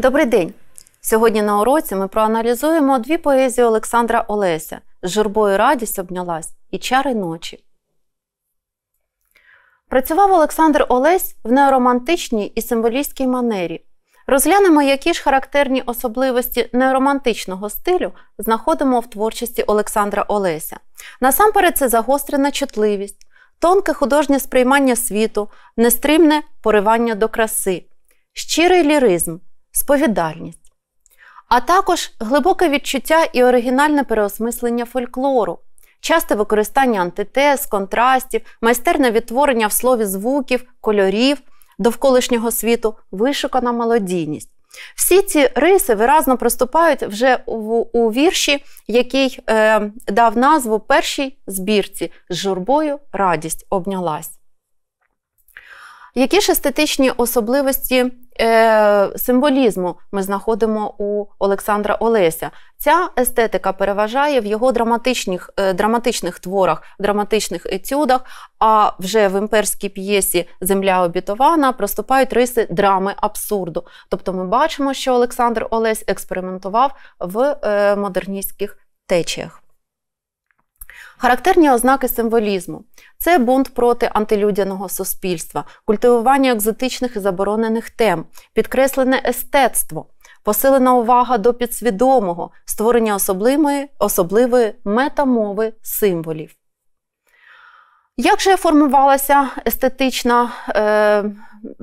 Добрий день! Сьогодні на уроці ми проаналізуємо дві поезії Олександра Олеся з журбою радість обнялась і чари ночі. Працював Олександр Олесь в неоромантичній і символістській манері. Розглянемо, які ж характерні особливості неоромантичного стилю знаходимо в творчості Олександра Олеся. Насамперед, це загострена чутливість, тонке художнє сприймання світу, нестримне поривання до краси, щирий ліризм сповідальність, а також глибоке відчуття і оригінальне переосмислення фольклору, часте використання антитез, контрастів, майстерне відтворення в слові звуків, кольорів довколишнього світу, вишукана мелодійність. Всі ці риси виразно проступають вже у вірші, який е, дав назву першій збірці з журбою радість обнялась. Які ж естетичні особливості Е, символізму ми знаходимо у Олександра Олеся. Ця естетика переважає в його драматичних е, драматичних творах, драматичних етюдах, а вже в імперській п'єсі Земля обітована проступають риси драми абсурду. Тобто ми бачимо, що Олександр Олесь експериментував в е, модерністських течіях. Характерні ознаки символізму це бунт проти антилюдяного суспільства, культивування екзотичних і заборонених тем, підкреслене естетство, посилена увага до підсвідомого, створення особливої, особливої метамови символів. Як же формувалася естетична е,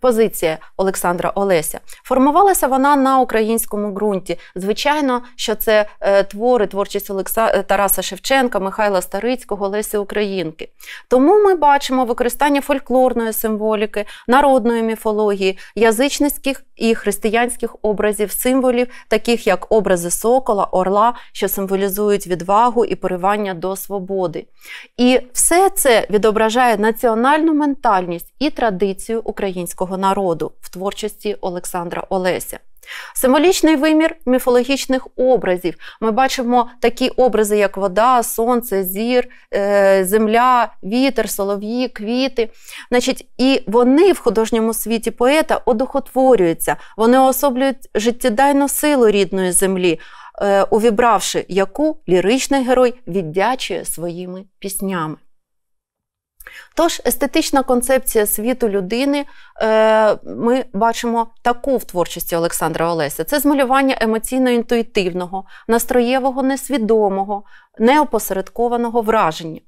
позиція Олександра Олеся. Формувалася вона на українському ґрунті. Звичайно, що це е, твори, творчість Олекса... Е, Тараса Шевченка, Михайла Старицького, Олесі Українки. Тому ми бачимо використання фольклорної символіки, народної міфології, язичницьких і християнських образів, символів, таких як образи сокола, орла, що символізують відвагу і поривання до свободи. І все це відображає національну ментальність і традицію України українського народу в творчості Олександра Олеся. Символічний вимір міфологічних образів. Ми бачимо такі образи, як вода, сонце, зір, е, земля, вітер, солов'ї, квіти. Значить, І вони в художньому світі поета одухотворюються, вони особлюють життєдайну силу рідної землі, е, увібравши яку ліричний герой віддячує своїми піснями. Тож естетична концепція світу людини е, ми бачимо таку в творчості Олександра Олеся: це змалювання емоційно-інтуїтивного, настроєвого, несвідомого, неопосередкованого враження.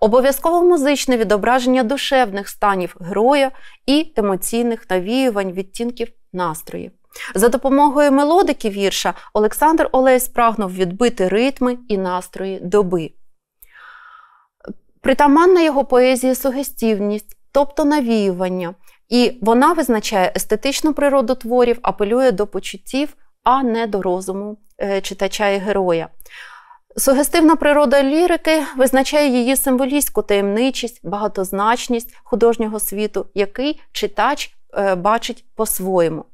Обов'язково музичне відображення душевних станів героя і емоційних навіювань, відтінків настрої. За допомогою мелодики вірша Олександр Олесь прагнув відбити ритми і настрої доби. Притаманна його поезії сугестівність, тобто навіювання, і вона визначає естетичну природу творів, апелює до почуттів, а не до розуму е, читача і героя. Сугестивна природа лірики визначає її символістську таємничість, багатозначність художнього світу, який читач е, бачить по-своєму.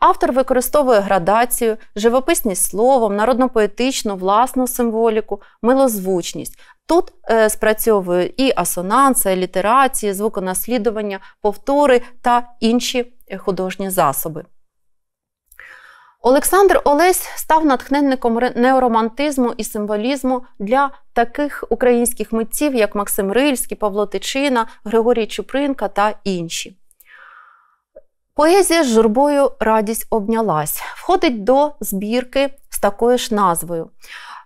Автор використовує градацію, живописність словом, народно-поетичну, власну символіку, милозвучність, Тут е, спрацьовує і асонанс, і літерації, звуконаслідування, повтори та інші е, художні засоби. Олександр Олесь став натхненником неоромантизму і символізму для таких українських митців, як Максим Рильський, Павло Тичина, Григорій Чупринка та інші. Поезія з журбою радість обнялась. Входить до збірки з такою ж назвою.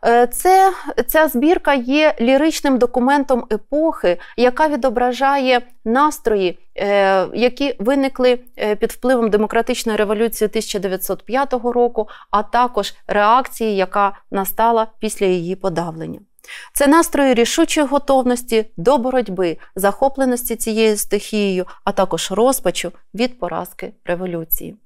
Е, це, Ця збірка є ліричним документом епохи, яка відображає настрої, е, які виникли е, під впливом демократичної революції 1905 року, а також реакції, яка настала після її подавлення. Це настрої рішучої готовності до боротьби, захопленості цією стихією, а також розпачу від поразки революції.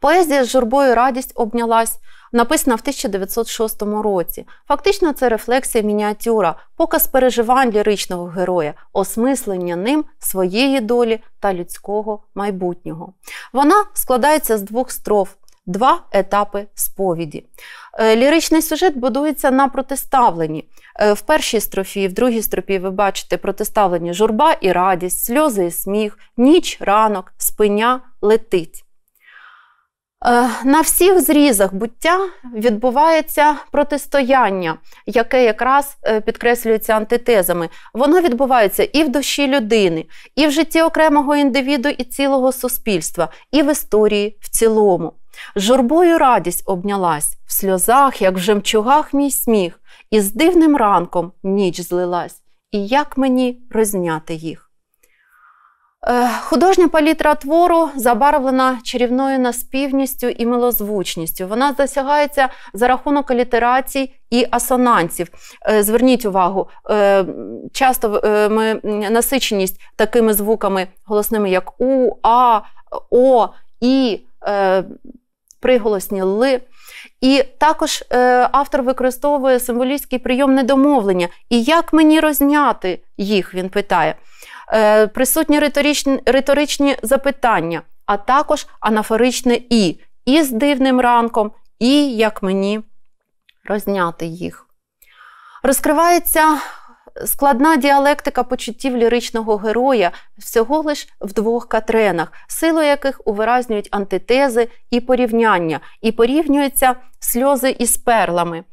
Поезія з журбою радість обнялась написана в 1906 році. Фактично, це рефлексія мініатюра, показ переживань ліричного героя, осмислення ним своєї долі та людського майбутнього. Вона складається з двох строф. Два етапи сповіді. Е, ліричний сюжет будується на протиставленні. Е, в першій строфі, в другій строфі ви бачите протиставлені журба і радість, сльози і сміх, ніч, ранок, спиня летить. Е, на всіх зрізах буття відбувається протистояння, яке якраз е, підкреслюється антитезами. Воно відбувається і в душі людини, і в житті окремого індивіду, і цілого суспільства, і в історії в цілому. Журбою радість обнялась в сльозах, як в жемчугах, мій сміх, і з дивним ранком ніч злилась, і як мені розняти їх. Е, художня палітра твору забарвлена чарівною наспівністю і милозвучністю. Вона досягається за рахунок літерацій і асонансів. Е, зверніть увагу, е, часто ми насиченість такими звуками голосними, як У, А, О, І, приголосні Л. І також автор використовує символістський прийом недомовлення. І як мені розняти їх? Він питає. Е, присутні риторичні, риторичні запитання, а також анафоричне і, і з дивним ранком, і як мені розняти їх. Розкривається складна діалектика почуттів ліричного героя всього лиш в двох катренах, силу яких увиразнюють антитези і порівняння, і порівнюються сльози із перлами.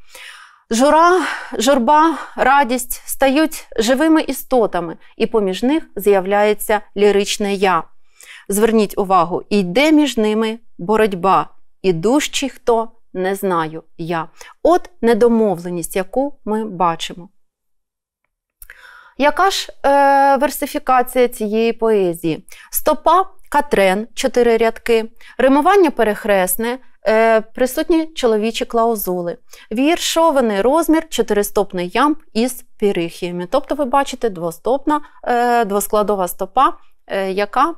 Жура, журба, радість стають живими істотами, і поміж них з'являється ліричне я. Зверніть увагу, йде між ними боротьба, і дужчий хто не знаю я. От недомовленість, яку ми бачимо. Яка ж е, версифікація цієї поезії? Стопа, катрен, чотири рядки, римування перехресне. Е, присутні чоловічі клаузули. Віршований розмір чотиристопний ямб із пірихіями. Тобто, ви бачите двостопна, е, двоскладова стопа, е, яка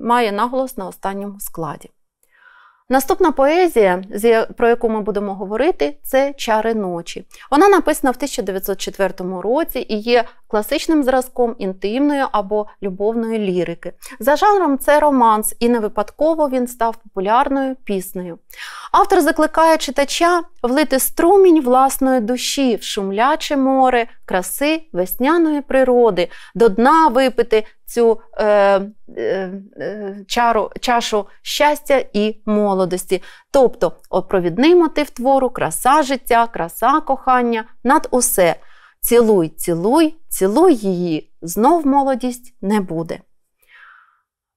має наголос на останньому складі. Наступна поезія, про яку ми будемо говорити, це Чари ночі. Вона написана в 1904 році і є класичним зразком інтимної або любовної лірики. За жанром це романс, і не випадково він став популярною піснею. Автор закликає читача влити струмінь власної душі в шумляче море, краси весняної природи, до дна випити цю е, е, е чару, чашу щастя і молодості. Тобто, провідний мотив твору краса життя, краса кохання над усе. Цілуй, цілуй, цілуй її, знов молодість не буде.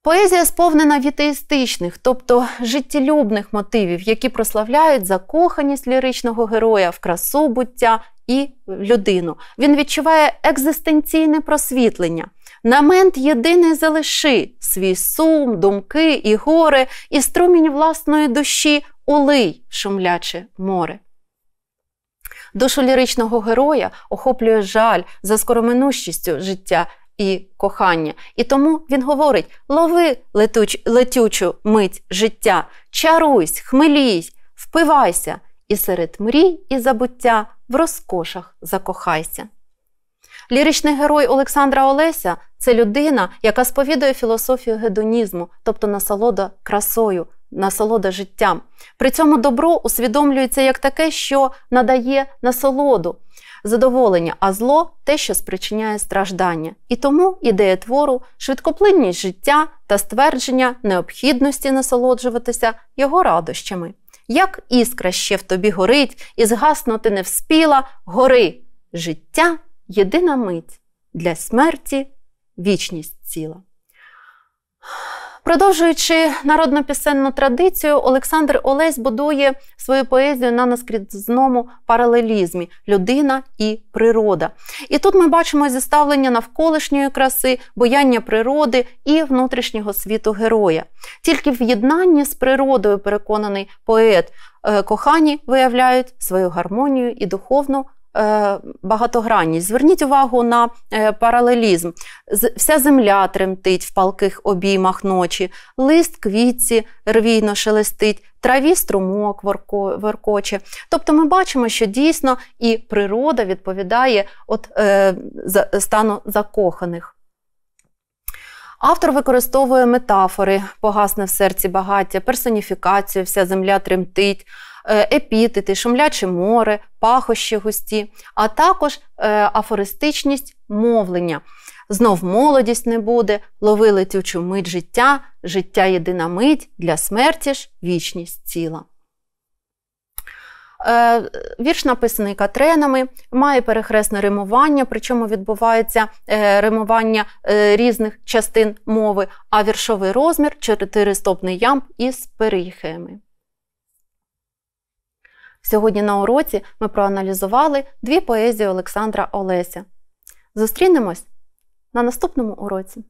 Поезія сповнена вітеїстичних, тобто життєлюбних мотивів, які прославляють закоханість ліричного героя в красу буття і людину. Він відчуває екзистенційне просвітлення. Намент єдиний залиши свій сум, думки і горе, і струмінь власної душі улий шумляче море. Душу ліричного героя охоплює жаль за скороминущістю життя і кохання. І тому він говорить: лови летуч, летючу мить життя, чаруйсь, хмелій, впивайся, і серед мрій і забуття в розкошах закохайся. Ліричний герой Олександра Олеся це людина, яка сповідує філософію гедонізму, тобто насолода красою, насолода життям. При цьому добро усвідомлюється як таке, що надає насолоду, задоволення, а зло те, що спричиняє страждання. І тому ідея твору, швидкоплинність життя та ствердження необхідності насолоджуватися його радощами. Як іскра ще в тобі горить, і згаснути не вспіла, гори. Життя єдина мить для смерті вічність ціла. Продовжуючи народну пісенну традицію, Олександр Олесь будує свою поезію на наскрізному паралелізмі людина і природа. І тут ми бачимо зіставлення навколишньої краси, бояння природи і внутрішнього світу героя. Тільки в єднанні з природою, переконаний поет, е, кохані виявляють свою гармонію і духовну Е, багатогранність. Зверніть увагу на е, паралелізм. Вся земля тремтить в палких обіймах ночі, лист квітці рвійно шелестить, траві струмок веркоче. Тобто ми бачимо, що дійсно і природа відповідає от, е, стану закоханих. Автор використовує метафори, погасне в серці багаття, персоніфікацію, вся земля тремтить. Е, епітети, шумляче море, пахощі густі, а також е, афористичність мовлення. Знов молодість не буде, лови летючу мить життя, життя єдина мить для смерті ж вічність ціла. Е, вірш написаний катренами, має перехресне римування, причому відбувається римування різних частин мови, а віршовий розмір стопний ямб із перихеми. Сьогодні на уроці ми проаналізували дві поезії Олександра Олеся. Зустрінемось на наступному уроці!